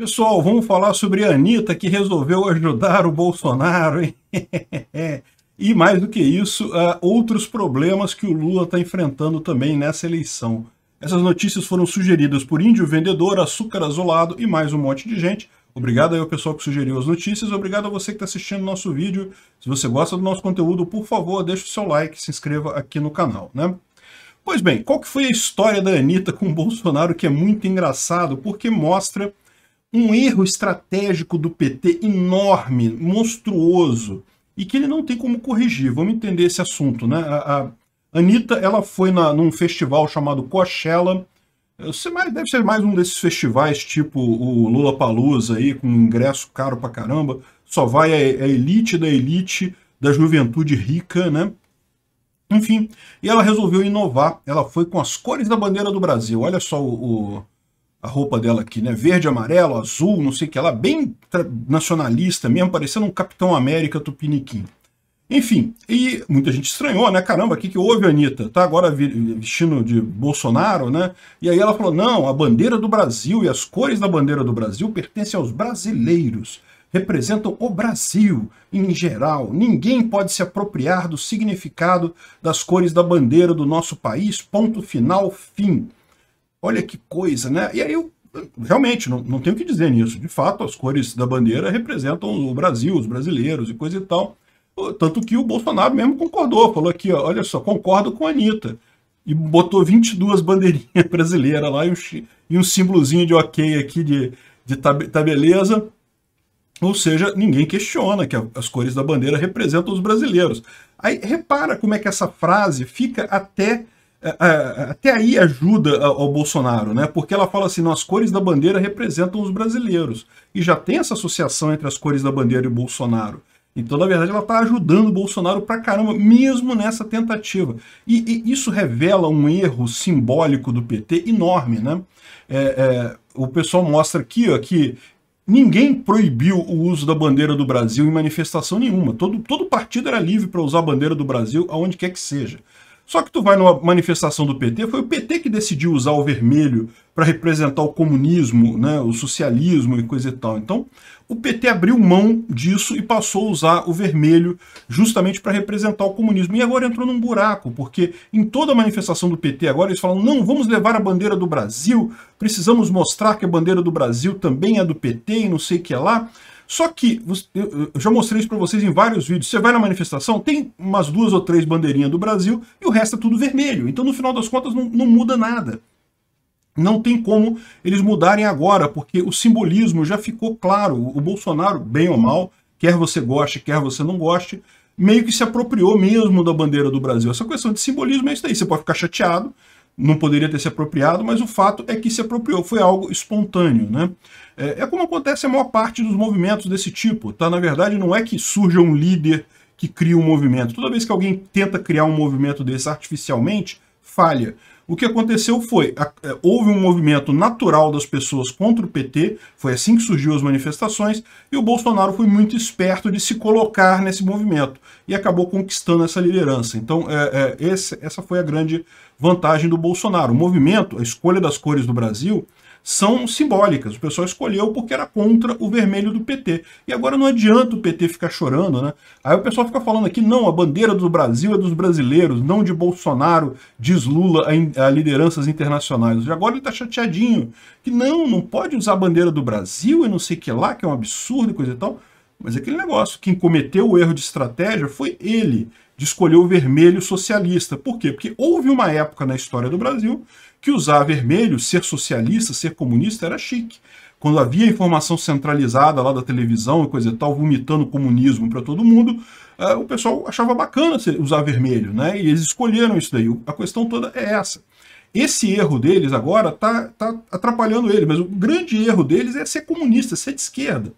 Pessoal, vamos falar sobre a Anitta que resolveu ajudar o Bolsonaro, hein? e mais do que isso, ah, outros problemas que o Lula está enfrentando também nessa eleição. Essas notícias foram sugeridas por Índio Vendedor, Açúcar Azulado e mais um monte de gente. Obrigado aí ao pessoal que sugeriu as notícias, obrigado a você que está assistindo nosso vídeo. Se você gosta do nosso conteúdo, por favor, deixe o seu like e se inscreva aqui no canal, né? Pois bem, qual que foi a história da Anitta com o Bolsonaro, que é muito engraçado, porque mostra um erro estratégico do PT enorme, monstruoso, e que ele não tem como corrigir. Vamos entender esse assunto, né? A, a Anitta, ela foi na, num festival chamado Coachella, eh, deve ser mais um desses festivais tipo o Lula Palusa aí, com ingresso caro pra caramba, só vai a, a elite da elite da juventude rica, né? Enfim, e ela resolveu inovar, ela foi com as cores da bandeira do Brasil, olha só o, o a roupa dela aqui, né? Verde, amarelo, azul, não sei o que lá, bem nacionalista mesmo, parecendo um Capitão América tupiniquim. Enfim, e muita gente estranhou, né? Caramba, o que, que houve, Anitta? Tá agora vestindo de Bolsonaro, né? E aí ela falou: não, a bandeira do Brasil e as cores da bandeira do Brasil pertencem aos brasileiros, representam o Brasil em geral. Ninguém pode se apropriar do significado das cores da bandeira do nosso país, ponto final, fim. Olha que coisa, né? E aí eu realmente não, não tenho o que dizer nisso. De fato, as cores da bandeira representam o Brasil, os brasileiros e coisa e tal. Tanto que o Bolsonaro mesmo concordou, falou aqui, ó, olha só, concordo com a Anitta. E botou 22 bandeirinhas brasileiras lá e um, e um símbolozinho de ok aqui de, de tab, tabeleza. Ou seja, ninguém questiona que as cores da bandeira representam os brasileiros. Aí repara como é que essa frase fica até é, é, é, até aí ajuda ao Bolsonaro, né? Porque ela fala assim: as cores da bandeira representam os brasileiros. E já tem essa associação entre as cores da bandeira e o Bolsonaro. Então, na verdade, ela está ajudando o Bolsonaro pra caramba, mesmo nessa tentativa. E, e, isso revela um erro simbólico do PT enorme, né? É, é, o pessoal mostra aqui ó, que ninguém proibiu o uso da bandeira do Brasil em manifestação nenhuma. Todo, todo partido era livre para usar a bandeira do Brasil aonde quer que seja. Só que tu vai numa manifestação do PT, foi o PT que decidiu usar o vermelho para representar o comunismo, né, o socialismo e coisa e tal. Então, o PT abriu mão disso e passou a usar o vermelho justamente para representar o comunismo. E agora entrou num buraco, porque em toda manifestação do PT agora eles falam: "Não, vamos levar a bandeira do Brasil, precisamos mostrar que a bandeira do Brasil também é do PT e não sei o que é lá". Só que, eu já mostrei isso para vocês em vários vídeos, você vai na manifestação, tem umas duas ou três bandeirinhas do Brasil e o resto é tudo vermelho. Então, no final das contas, não, não muda nada. Não tem como eles mudarem agora, porque o simbolismo já ficou claro. O Bolsonaro, bem ou mal, quer você goste, quer você não goste, meio que se apropriou mesmo da bandeira do Brasil. Essa questão de simbolismo é isso aí. Você pode ficar chateado, não poderia ter se apropriado, mas o fato é que se apropriou, foi algo espontâneo. Né? É, é como acontece a maior parte dos movimentos desse tipo. Tá? Na verdade, não é que surja um líder que cria um movimento. Toda vez que alguém tenta criar um movimento desse artificialmente, falha. O que aconteceu foi, é, houve um movimento natural das pessoas contra o PT, foi assim que surgiu as manifestações, e o Bolsonaro foi muito esperto de se colocar nesse movimento e acabou conquistando essa liderança. Então, é, é, esse, essa foi a grande vantagem do Bolsonaro. O movimento, a escolha das cores do Brasil, são simbólicas. O pessoal escolheu porque era contra o vermelho do PT. E agora não adianta o PT ficar chorando, né? Aí o pessoal fica falando aqui, não, a bandeira do Brasil é dos brasileiros, não de Bolsonaro, diz Lula a, lideranças internacionais. E agora ele tá chateadinho, que não, não pode usar a bandeira do Brasil e não sei que lá, que é um absurdo e coisa e tal. Mas aquele negócio, quem cometeu o erro de estratégia foi ele de escolher o vermelho socialista. Por quê? Porque houve uma época na história do Brasil que usar vermelho, ser socialista, ser comunista era chique. Quando havia informação centralizada lá da televisão e coisa e tal, vomitando comunismo para todo mundo, eh, o pessoal achava bacana usar vermelho, né? E eles escolheram isso daí. A questão toda é essa. Esse erro deles agora está tá atrapalhando ele, mas o grande erro deles é ser comunista, ser de esquerda.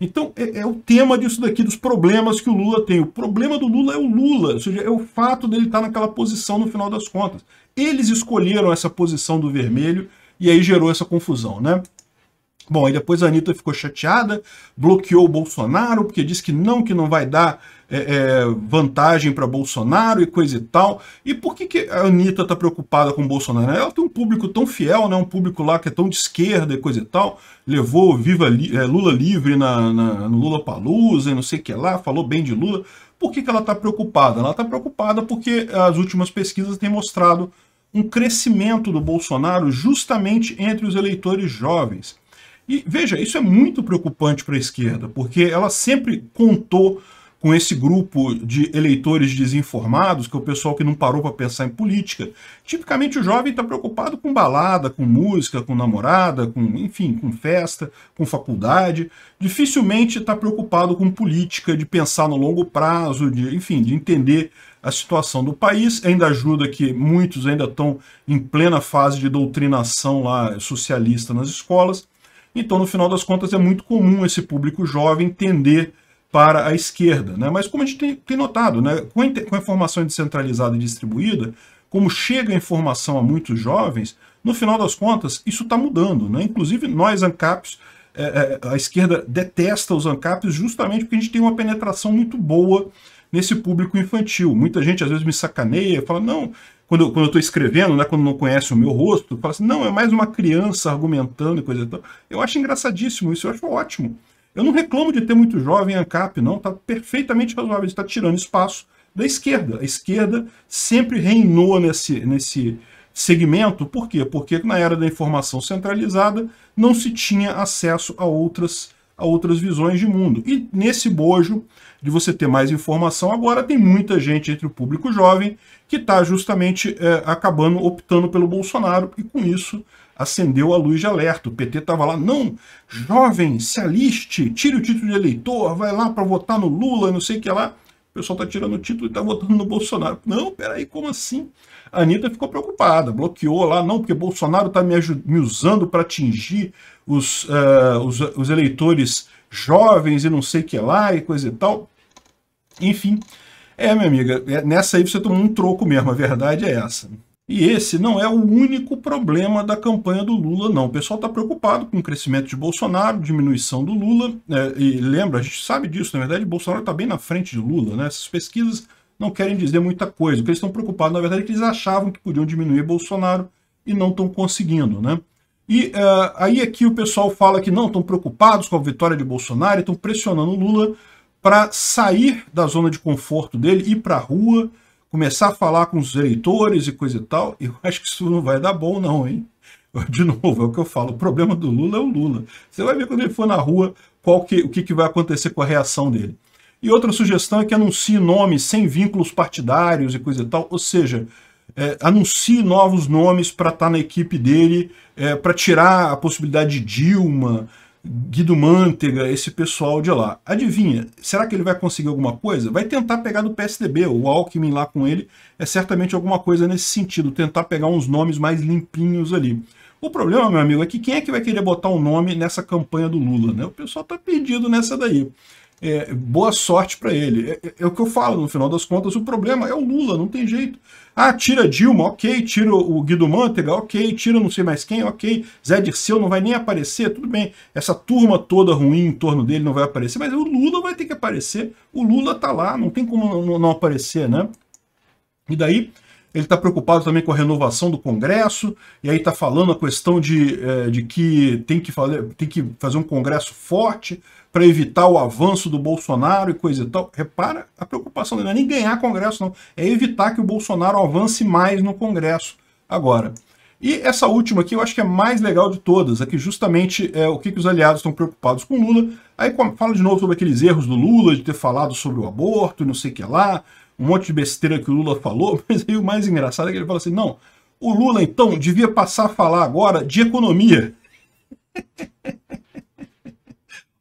Então, é, é, o tema disso daqui, dos problemas que o Lula tem. O problema do Lula é o Lula, ou seja, é o fato dele estar naquela posição no final das contas. Eles escolheram essa posição do vermelho e aí gerou essa confusão, né? Bom, aí depois a Anitta ficou chateada, bloqueou o Bolsonaro, porque disse que não, que não vai dar é, é, vantagem para Bolsonaro e coisa e tal. E por que, que a Anitta está preocupada com o Bolsonaro? Ela tem um público tão fiel, né? um público lá que é tão de esquerda e coisa e tal. Levou Viva é, Lula livre na, na, no Lula Palusa e não sei o que lá, falou bem de Lula. Por que, que ela está preocupada? Ela está preocupada porque as últimas pesquisas têm mostrado um crescimento do Bolsonaro justamente entre os eleitores jovens. E veja, isso é muito preocupante para a esquerda, porque ela sempre contou com esse grupo de eleitores desinformados, que é o pessoal que não parou para pensar em política. Tipicamente o jovem está preocupado com balada, com música, com namorada, com, enfim, com festa, com faculdade. Dificilmente está preocupado com política, de pensar no longo prazo, de, enfim, de entender a situação do país. Ainda ajuda que muitos ainda estão em plena fase de doutrinação lá socialista nas escolas. Então, no final das contas, é muito comum esse público jovem tender para a esquerda. Né? Mas como a gente tem, notado, né? com, a, com a informação descentralizada e distribuída, como chega a informação a muitos jovens, no final das contas, isso está mudando. Né? Inclusive, nós, ANCAPs, é, é, a esquerda detesta os ANCAPs justamente porque a gente tem uma penetração muito boa nesse público infantil. Muita gente às vezes me sacaneia, fala, não, quando, quando eu estou escrevendo, né, quando não conhece o meu rosto, fala assim, não, é mais uma criança argumentando e coisa e tal. Eu acho engraçadíssimo isso, eu acho ótimo. Eu não reclamo de ter muito jovem ANCAP, não, está perfeitamente razoável, está tirando espaço da esquerda. A esquerda sempre reinou nesse, nesse segmento, por quê? Porque na era da informação centralizada não se tinha acesso a outras a outras visões de mundo. E nesse bojo de você ter mais informação, agora tem muita gente entre o público jovem que está justamente é, acabando optando pelo Bolsonaro e com isso acendeu a luz de alerta. O PT estava lá, não, jovem, se aliste, tire o título de eleitor, vai lá para votar no Lula, não sei o que lá pessoal tá tirando o título e tá votando no Bolsonaro. Não, peraí, como assim? A Anitta ficou preocupada, bloqueou lá, não, porque Bolsonaro tá me, me usando para atingir os, uh, os, os, eleitores jovens e não sei o que lá e coisa e tal. Enfim, é, minha amiga, é, nessa aí você tomou um troco mesmo, a verdade é essa. E esse não é o único problema da campanha do Lula, não. O pessoal está preocupado com o crescimento de Bolsonaro, diminuição do Lula. É, e lembra, a gente sabe disso, na verdade, Bolsonaro está bem na frente de Lula. Né? Essas pesquisas não querem dizer muita coisa. O que eles estão preocupados, na verdade, é que eles achavam que podiam diminuir Bolsonaro e não estão conseguindo. Né? E uh, aí aqui o pessoal fala que não, estão preocupados com a vitória de Bolsonaro, estão pressionando o Lula para sair da zona de conforto dele, ir para a rua, começar a falar com os eleitores e coisa e tal, eu acho que isso não vai dar bom não, hein? De novo, é o que eu falo, o problema do Lula é o Lula. Você vai ver quando ele for na rua qual que, o que, que vai acontecer com a reação dele. E outra sugestão é que anuncie nomes sem vínculos partidários e coisa e tal, ou seja, é, anuncie novos nomes para estar tá na equipe dele, é, para tirar a possibilidade de Dilma, Guido Mantega, esse pessoal de lá. Adivinha, será que ele vai conseguir alguma coisa? Vai tentar pegar do PSDB, o Alckmin lá com ele é certamente alguma coisa nesse sentido, tentar pegar uns nomes mais limpinhos ali. O problema, meu amigo, é que quem é que vai querer botar um nome nessa campanha do Lula? Né? O pessoal está perdido nessa daí é, boa sorte para ele. É, é, é, o que eu falo, no final das contas, o problema é o Lula, não tem jeito. Ah, tira Dilma, ok, tira o Guido Mantega, ok, tira não sei mais quem, ok, Zé Dirceu não vai nem aparecer, tudo bem, essa turma toda ruim em torno dele não vai aparecer, mas o Lula vai ter que aparecer, o Lula tá lá, não tem como não aparecer, né? E daí ele está preocupado também com a renovação do Congresso, e aí está falando a questão de, é, de que, tem que, fazer, tem que fazer um Congresso forte para evitar o avanço do Bolsonaro e coisa e tal. Repara, a preocupação dele não é nem ganhar Congresso, não, é evitar que o Bolsonaro avance mais no Congresso agora. E essa última aqui eu acho que é mais legal de todas, é que justamente é o que, que os aliados estão preocupados com Lula. Aí fala de novo sobre aqueles erros do Lula, de ter falado sobre o aborto e não sei o que lá, um monte de besteira que o Lula falou, mas aí o mais engraçado é que ele fala assim, não, o Lula, então, devia passar a falar agora de economia.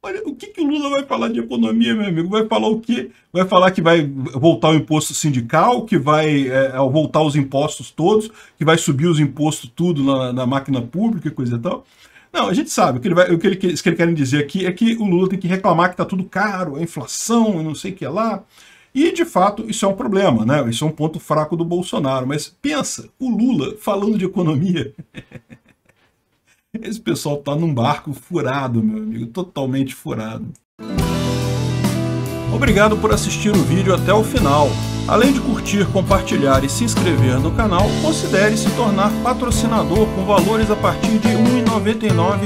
Olha, o que, que o Lula vai falar de economia, meu amigo? Vai falar o quê? Vai falar que vai voltar o imposto sindical, que vai é, é, voltar os impostos todos, que vai subir os impostos tudo na, na máquina pública e coisa e tal. Não, a gente sabe, o que, ele vai, o que, ele, que eles querem dizer aqui é que o Lula tem que reclamar que está tudo caro, a inflação, não sei o que lá. E, de fato, isso é um problema, né? Isso é um ponto fraco do Bolsonaro. Mas pensa, o Lula falando de economia. Esse pessoal tá num barco furado, meu amigo, totalmente furado. Obrigado por assistir o vídeo até o final. Além de curtir, compartilhar e se inscrever no canal, considere se tornar patrocinador com valores a partir de R$ 1,99